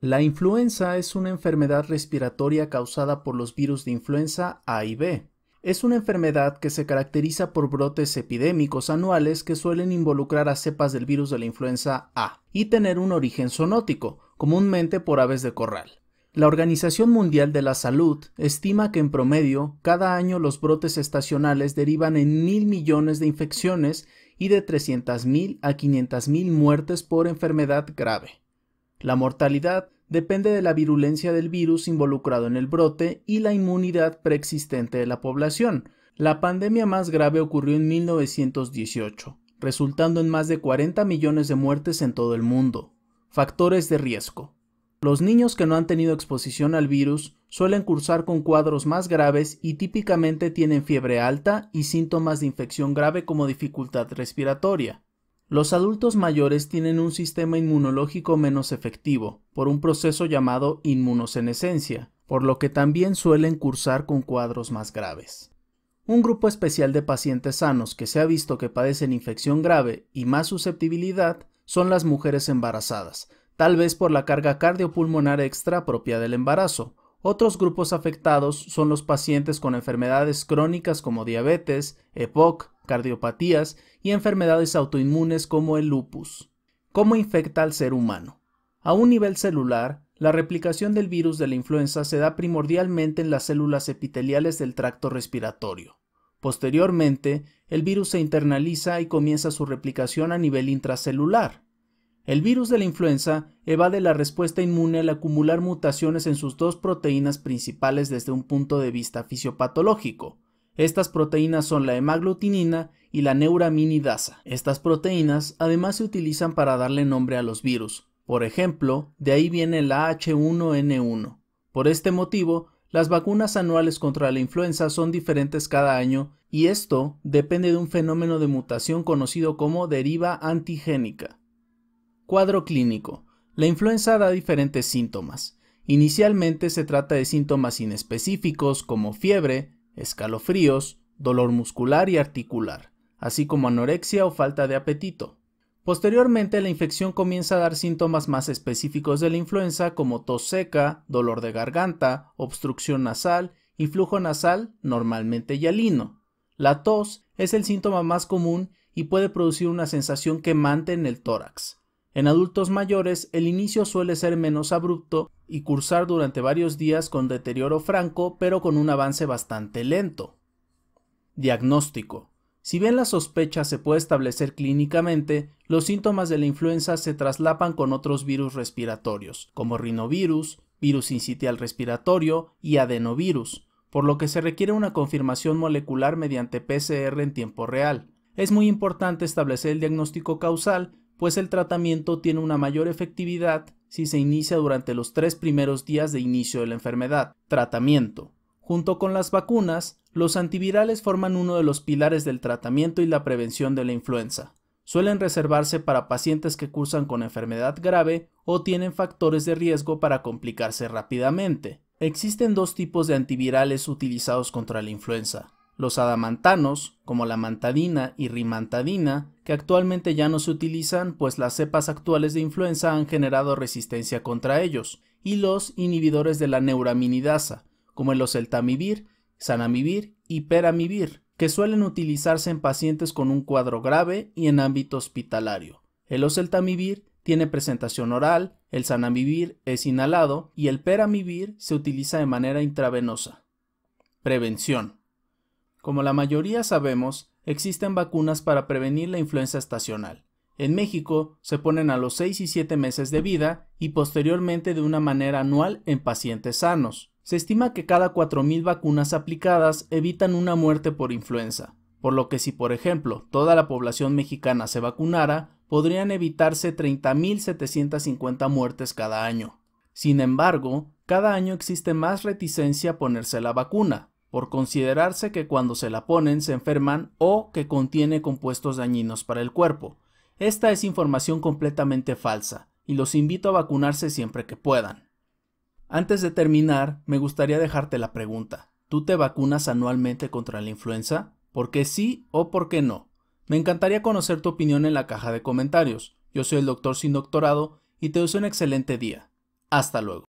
La influenza es una enfermedad respiratoria causada por los virus de influenza A y B. Es una enfermedad que se caracteriza por brotes epidémicos anuales que suelen involucrar a cepas del virus de la influenza A y tener un origen zoonótico, comúnmente por aves de corral. La Organización Mundial de la Salud estima que en promedio cada año los brotes estacionales derivan en mil millones de infecciones y de 300.000 a 500.000 muertes por enfermedad grave. La mortalidad depende de la virulencia del virus involucrado en el brote y la inmunidad preexistente de la población. La pandemia más grave ocurrió en 1918, resultando en más de 40 millones de muertes en todo el mundo. Factores de riesgo. Los niños que no han tenido exposición al virus suelen cursar con cuadros más graves y típicamente tienen fiebre alta y síntomas de infección grave como dificultad respiratoria. Los adultos mayores tienen un sistema inmunológico menos efectivo, por un proceso llamado inmunosenescencia, por lo que también suelen cursar con cuadros más graves. Un grupo especial de pacientes sanos que se ha visto que padecen infección grave y más susceptibilidad son las mujeres embarazadas, tal vez por la carga cardiopulmonar extra propia del embarazo. Otros grupos afectados son los pacientes con enfermedades crónicas como diabetes, EPOC, cardiopatías y enfermedades autoinmunes como el lupus. ¿Cómo infecta al ser humano? A un nivel celular, la replicación del virus de la influenza se da primordialmente en las células epiteliales del tracto respiratorio. Posteriormente, el virus se internaliza y comienza su replicación a nivel intracelular. El virus de la influenza evade la respuesta inmune al acumular mutaciones en sus dos proteínas principales desde un punto de vista fisiopatológico, estas proteínas son la hemaglutinina y la neuraminidasa. Estas proteínas además se utilizan para darle nombre a los virus. Por ejemplo, de ahí viene la H1N1. Por este motivo, las vacunas anuales contra la influenza son diferentes cada año y esto depende de un fenómeno de mutación conocido como deriva antigénica. Cuadro clínico. La influenza da diferentes síntomas. Inicialmente se trata de síntomas inespecíficos como fiebre, escalofríos, dolor muscular y articular, así como anorexia o falta de apetito. Posteriormente, la infección comienza a dar síntomas más específicos de la influenza como tos seca, dolor de garganta, obstrucción nasal y flujo nasal, normalmente yalino. La tos es el síntoma más común y puede producir una sensación quemante en el tórax. En adultos mayores, el inicio suele ser menos abrupto y cursar durante varios días con deterioro franco, pero con un avance bastante lento. Diagnóstico. Si bien la sospecha se puede establecer clínicamente, los síntomas de la influenza se traslapan con otros virus respiratorios, como rinovirus, virus incitial respiratorio y adenovirus, por lo que se requiere una confirmación molecular mediante PCR en tiempo real. Es muy importante establecer el diagnóstico causal pues el tratamiento tiene una mayor efectividad si se inicia durante los tres primeros días de inicio de la enfermedad. Tratamiento. Junto con las vacunas, los antivirales forman uno de los pilares del tratamiento y la prevención de la influenza. Suelen reservarse para pacientes que cursan con enfermedad grave o tienen factores de riesgo para complicarse rápidamente. Existen dos tipos de antivirales utilizados contra la influenza. Los adamantanos, como la mantadina y rimantadina, que actualmente ya no se utilizan pues las cepas actuales de influenza han generado resistencia contra ellos, y los inhibidores de la neuraminidasa, como el oseltamivir, sanamivir y peramivir, que suelen utilizarse en pacientes con un cuadro grave y en ámbito hospitalario. El oseltamivir tiene presentación oral, el sanamivir es inhalado y el peramivir se utiliza de manera intravenosa. Prevención. Como la mayoría sabemos, existen vacunas para prevenir la influenza estacional. En México se ponen a los 6 y 7 meses de vida y posteriormente de una manera anual en pacientes sanos. Se estima que cada 4.000 vacunas aplicadas evitan una muerte por influenza, por lo que si por ejemplo toda la población mexicana se vacunara, podrían evitarse 30.750 muertes cada año. Sin embargo, cada año existe más reticencia a ponerse la vacuna, por considerarse que cuando se la ponen se enferman o que contiene compuestos dañinos para el cuerpo. Esta es información completamente falsa, y los invito a vacunarse siempre que puedan. Antes de terminar, me gustaría dejarte la pregunta. ¿Tú te vacunas anualmente contra la influenza? ¿Por qué sí o por qué no? Me encantaría conocer tu opinión en la caja de comentarios. Yo soy el doctor sin doctorado y te deseo un excelente día. Hasta luego.